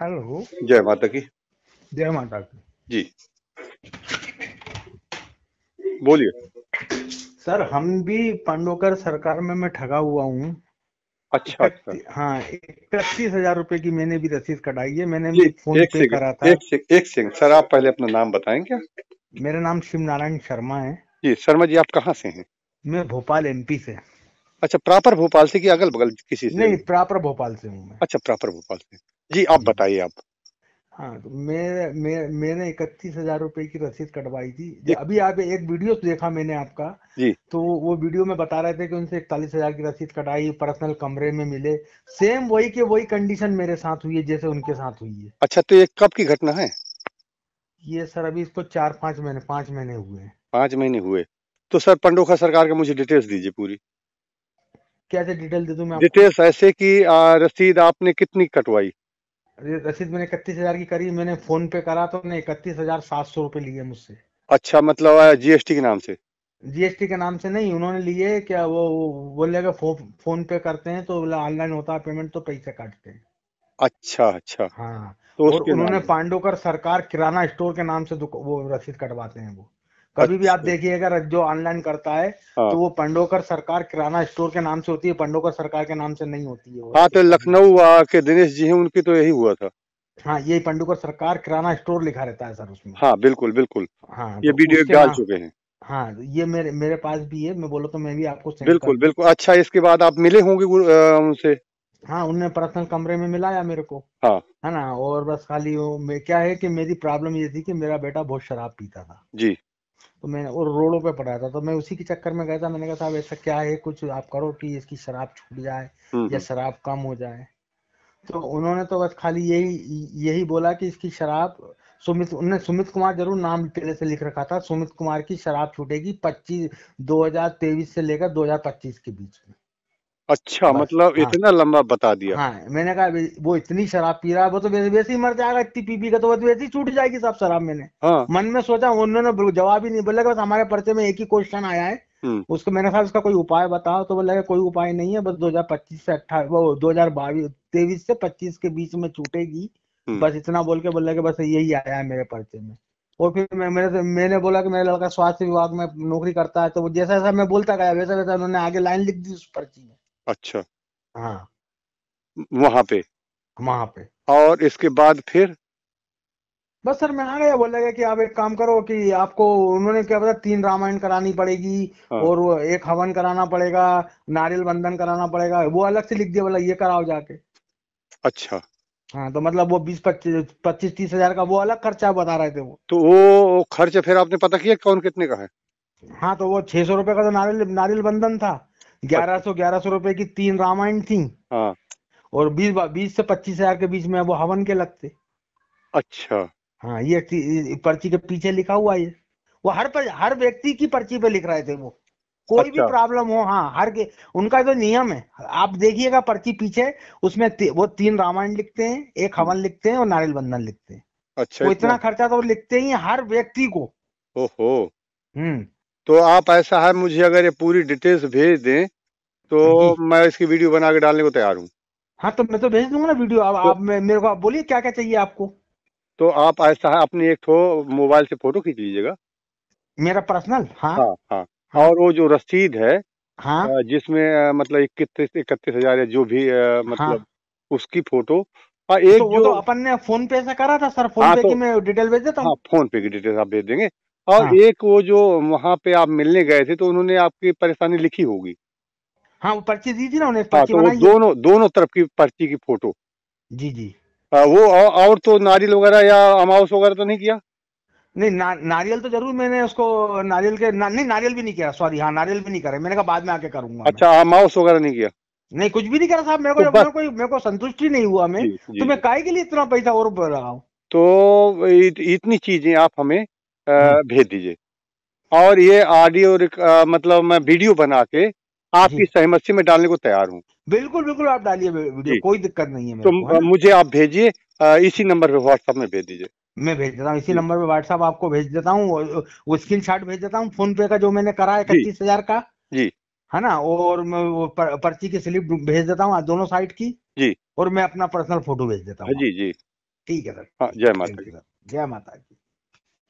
Hello जय माता की जय माता की जी बोलिए सर हम भी पांडोकर सरकार में मैं ठगा हुआ हूँ अच्छा, अच्छा। हाँ इकतीस हजार रूपए की मैंने भी रसीद कटाई है मैंने भी फोन पे करा था एक एक सर आप पहले अपना नाम क्या मेरा नाम शिव नारायण शर्मा है जी शर्मा जी आप कहाँ से हैं मैं भोपाल एमपी से अच्छा प्रॉपर भोपाल से कि अगल बगल किसी से नहीं प्रॉपर भोपाल से हूँ अच्छा प्रॉपर भोपाल से जी आप बताइए आप हाँ तो मेरे मेरे मैंने इकतीस हजार रुपए की रसीद कटवाई थी अभी आप एक वीडियो देखा मैंने आपका जी तो वो वीडियो में बता रहे थे कि उनसे इकतालीस हजार की रसीद कटाई पर्सनल कमरे में मिले सेम वही के वही कंडीशन मेरे साथ हुई है जैसे उनके साथ हुई है अच्छा तो ये कब की घटना है ये सर अभी इसको चार पाँच महीने पाँच महीने हुए हैं पाँच महीने हुए तो सर पंडोखा सरकार का मुझे डिटेल्स दीजिए पूरी कैसे डिटेल दे दू मैं डिटेल्स ऐसे की रसीद आपने कितनी कटवाई रसीद मैंने इकतीस हजार की करी मैंने फोन पे करा तो उन्होंने इकतीस हजार सात सौ रूपए लिए मुझसे अच्छा मतलब जीएसटी के नाम से जीएसटी के नाम से नहीं उन्होंने लिए क्या वो बोले अगर फो, फोन पे करते हैं तो बोला ऑनलाइन होता है पेमेंट तो पैसे काटते हैं अच्छा अच्छा हाँ तो और उन्होंने पांडोकर सरकार किराना स्टोर के नाम से वो रसीद कटवाते हैं वो कभी अच्छा। भी आप देखिएगा जो ऑनलाइन करता है हाँ। तो वो पंडोकर सरकार किराना स्टोर के नाम से होती है पंडोकर सरकार के नाम से नहीं होती है हाँ तो लखनऊ के दिनेश जी हैं उनकी तो यही हुआ था हाँ ये पंडोकर सरकार किराना स्टोर लिखा रहता है सर उसमें हाँ बिल्कुल बिल्कुल हाँ ये तो वीडियो डाल चुके हैं हाँ ये मेरे मेरे पास भी है मैं बोला तो मैं भी आपको बिल्कुल बिल्कुल अच्छा इसके बाद आप मिले होंगे उनसे हाँ उनने पर्सनल कमरे में मिलाया मेरे को हाँ है ना और बस खाली मैं क्या है कि मेरी प्रॉब्लम ये थी कि मेरा बेटा बहुत शराब पीता था जी तो मैंने और रोडों पे पड़ा था तो मैं उसी के चक्कर में गया था मैंने कहा साहब ऐसा क्या है कुछ आप करो कि इसकी शराब छूट जाए हम्म, या हम्म। शराब कम हो जाए तो उन्होंने तो बस खाली यही यही बोला कि इसकी शराब सुमित उन्होंने सुमित कुमार जरूर नाम पहले से लिख रखा था सुमित कुमार की शराब छूटेगी पच्चीस दो हजार तेईस से लेकर दो हजार पच्चीस के बीच में अच्छा मतलब हाँ, इतना लंबा बता दिया हाँ मैंने कहा वो इतनी शराब पी रहा है वो तो वैसे ही मर जाएगा इतनी पी पी का तो वैसे ही छूट जाएगी सब शराब मैंने हाँ। मन में सोचा उन्होंने जवाब ही नहीं बोला बस हमारे पर्चे में एक ही क्वेश्चन आया है हम्म। उसको मैंने कहा उसका कोई उपाय बताओ तो बोला कोई उपाय नहीं है बस दो से अट्ठारह वो दो हजार बाईस तेईस से पच्चीस के बीच में छूटेगी हम्म। बस इतना बोल के बोला बस यही आया है मेरे पर्चे में और फिर मैं मेरे मैंने बोला कि मेरा लड़का स्वास्थ्य विभाग में नौकरी करता है तो वो जैसा जैसा मैं बोलता गया वैसा वैसा उन्होंने आगे लाइन लिख दी उस पर्ची में अच्छा हाँ वहाँ पे वहाँ पे और इसके बाद फिर बस सर मैं आ गया बोला गया कि आप एक काम करो कि आपको उन्होंने क्या बताया तीन रामायण करानी पड़ेगी हाँ। और एक हवन कराना पड़ेगा नारियल बंधन कराना पड़ेगा वो अलग से लिख दिया बोला ये कराओ जाके अच्छा हाँ तो मतलब वो बीस पच्चीस पच्चीस तीस हजार का वो अलग खर्चा बता रहे थे वो तो वो खर्च फिर आपने पता किया कौन कितने का है हाँ तो वो छह सौ रुपए का तो नारियल नारियल बंधन था ग्यारह सौ ग्यारह सौ रुपए की तीन रामायण थी हाँ और बीस बीस से पच्चीस हजार के बीच में वो हवन के लगते अच्छा हाँ ये पर्ची के पीछे लिखा हुआ है वो हर पर, हर व्यक्ति की पर्ची पे लिख रहे थे वो कोई अच्छा। भी प्रॉब्लम हो हाँ हर के उनका जो तो नियम है आप देखिएगा पर्ची पीछे उसमें ती, वो तीन रामायण लिखते हैं एक हम्म। हवन लिखते हैं और नारियल बंधन लिखते हैं अच्छा वो इतना खर्चा तो लिखते ही हर व्यक्ति को ओहो हम्म तो आप ऐसा है मुझे अगर ये पूरी डिटेल्स भेज दें तो हाँ मैं इसकी वीडियो बना के डालने को तैयार हूँ हाँ तो मैं तो भेज दूंगा ना वीडियो आप, तो, आप मेरे को आप बोलिए क्या क्या चाहिए आपको तो आप ऐसा है अपनी एक ठो मोबाइल से फोटो खींच लीजिएगा मेरा पर्सनल हाँ हाँ, हाँ हाँ और वो जो रसीद है हाँ जिसमें मतलब इकतीस इकतीस हजार जो भी हाँ। मतलब हाँ, उसकी फोटो और तो एक तो वो जो तो अपन ने फोन पे से करा था सर फोन हाँ, पे तो, की मैं डिटेल भेज देता हूँ फोन पे की डिटेल आप भेज देंगे और हाँ। एक वो जो वहाँ पे आप मिलने गए थे तो उन्होंने आपकी परेशानी लिखी होगी हाँ वो पर्ची दी थी ना उन्हें हाँ, तो दोनों दोनों तरफ की पर्ची की फोटो जी जी आ, हाँ, वो औ, और तो नारियल वगैरह या अमाउस वगैरह तो नहीं किया नहीं ना, नारियल तो जरूर मैंने उसको नारियल के ना, नहीं नारियल भी नहीं किया सॉरी हाँ नारियल भी नहीं करा मैंने कहा बाद में आके करूंगा अच्छा अमाउस वगैरह नहीं किया नहीं कुछ भी नहीं करा साहब मेरे को तो मेरे मेरे को संतुष्टि नहीं हुआ मैं तो मैं काय के लिए इतना पैसा और बढ़ रहा हूँ तो इतनी चीजें आप हमें हाँ। भेज दीजिए और ये ऑडियो मतलब मैं वीडियो बना के आपकी हम्म। सहमति में डालने को तैयार हूँ बिल्कुल बिल्कुल आप डालिए वीडियो कोई दिक्कत नहीं है तो मुझे आप भेजिए इसी नंबर पे व्हाट्सएप में भेज दीजिए मैं भेज देता हूँ इसी नंबर पे व्हाट्सएप आपको भेज देता हूँ वो स्क्रीन शॉट भेज देता हूँ फोन पे का जो मैंने करा है इकतीस हजार का जी है ना और मैं वो पर, पर्ची की स्लिप भेज देता हूँ दोनों साइड की जी और मैं अपना पर्सनल फोटो भेज देता हाँ, हूँ जी जी ठीक है सर हाँ, जय माता जय माता की